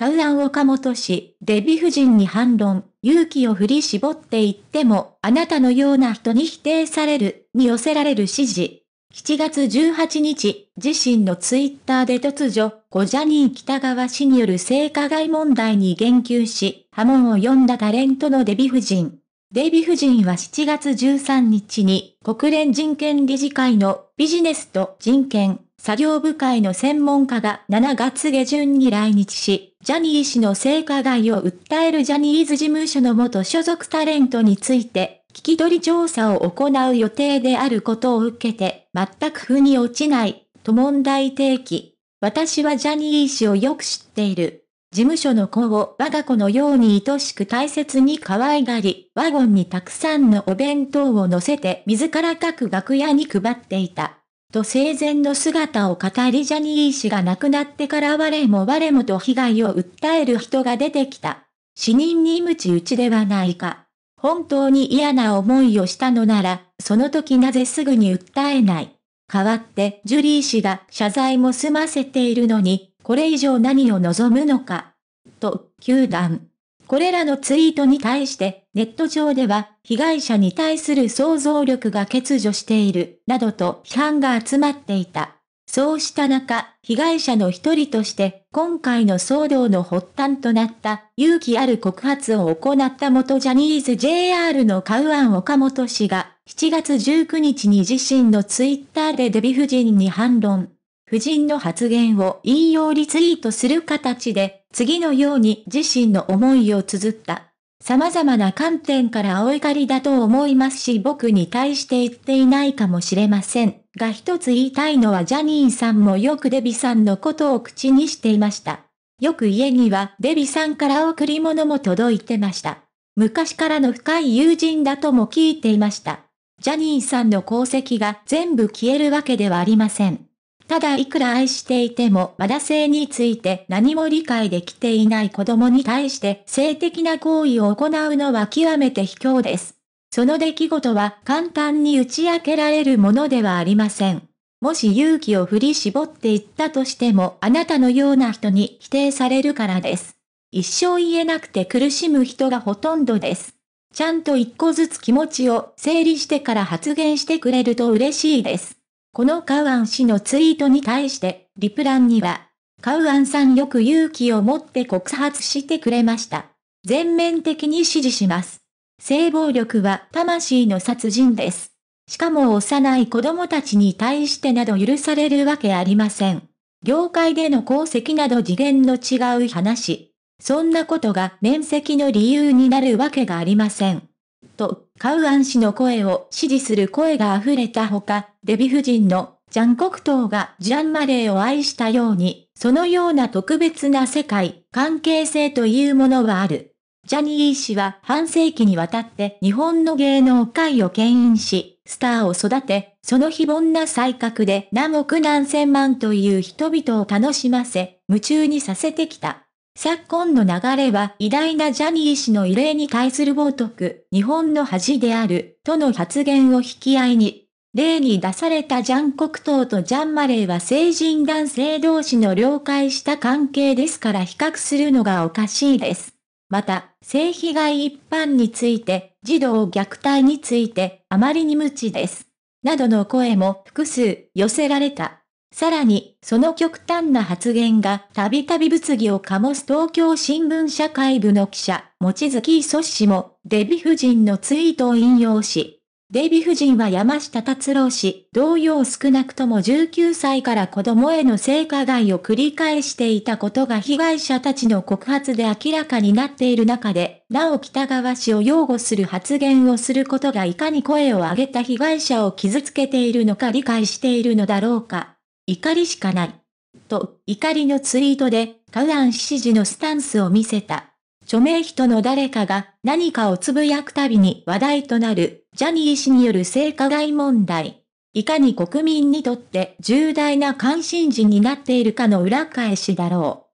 カウアンモト氏、デヴィ夫人に反論、勇気を振り絞っていっても、あなたのような人に否定される、に寄せられる指示。7月18日、自身のツイッターで突如、小ジャニー北川氏による性加害問題に言及し、波紋を呼んだタレントのデヴィ夫人。デヴィ夫人は7月13日に国連人権理事会のビジネスと人権、作業部会の専門家が7月下旬に来日し、ジャニー氏の性加害を訴えるジャニーズ事務所の元所属タレントについて、聞き取り調査を行う予定であることを受けて、全く腑に落ちない、と問題提起。私はジャニー氏をよく知っている。事務所の子を我が子のように愛しく大切に可愛がり、ワゴンにたくさんのお弁当を乗せて自ら各楽屋に配っていた。と生前の姿を語りジャニー氏が亡くなってから我も我もと被害を訴える人が出てきた。死人に無知打ちではないか。本当に嫌な思いをしたのなら、その時なぜすぐに訴えない。代わって、ジュリー氏が謝罪も済ませているのに、これ以上何を望むのか。と、球団。これらのツイートに対して、ネット上では、被害者に対する想像力が欠如している、などと批判が集まっていた。そうした中、被害者の一人として、今回の騒動の発端となった勇気ある告発を行った元ジャニーズ JR のカウアン岡本氏が、7月19日に自身のツイッターでデヴィ夫人に反論。夫人の発言を引用リツイートする形で、次のように自身の思いを綴った。様々な観点からお怒りだと思いますし僕に対して言っていないかもしれませんが一つ言いたいのはジャニーさんもよくデビさんのことを口にしていました。よく家にはデビさんから贈り物も届いてました。昔からの深い友人だとも聞いていました。ジャニーさんの功績が全部消えるわけではありません。ただいくら愛していてもまだ性について何も理解できていない子供に対して性的な行為を行うのは極めて卑怯です。その出来事は簡単に打ち明けられるものではありません。もし勇気を振り絞っていったとしてもあなたのような人に否定されるからです。一生言えなくて苦しむ人がほとんどです。ちゃんと一個ずつ気持ちを整理してから発言してくれると嬉しいです。このカウアン氏のツイートに対して、リプランには、カウアンさんよく勇気を持って告発してくれました。全面的に支持します。性暴力は魂の殺人です。しかも幼い子供たちに対してなど許されるわけありません。業界での功績など次元の違う話。そんなことが面積の理由になるわけがありません。と。カウアン氏の声を支持する声が溢れたほか、デヴィ夫人のジャン国党がジャンマレーを愛したように、そのような特別な世界、関係性というものはある。ジャニー氏は半世紀にわたって日本の芸能界を牽引し、スターを育て、その非凡な才覚で何億何千万という人々を楽しませ、夢中にさせてきた。昨今の流れは偉大なジャニー氏の異例に対する冒涜、日本の恥である、との発言を引き合いに、例に出されたジャン国党とジャンマレーは成人男性同士の了解した関係ですから比較するのがおかしいです。また、性被害一般について、児童虐待について、あまりに無知です。などの声も複数寄せられた。さらに、その極端な発言がたびたび物議を醸す東京新聞社会部の記者、望月磯氏も、デヴィ夫人のツイートを引用し、デヴィ夫人は山下達郎氏、同様少なくとも19歳から子供への性加害を繰り返していたことが被害者たちの告発で明らかになっている中で、なお北川氏を擁護する発言をすることがいかに声を上げた被害者を傷つけているのか理解しているのだろうか。怒りしかない。と、怒りのツイートで、カウアン支持のスタンスを見せた。著名人の誰かが何かをつぶやくたびに話題となる、ジャニー氏による性加害問題。いかに国民にとって重大な関心事になっているかの裏返しだろう。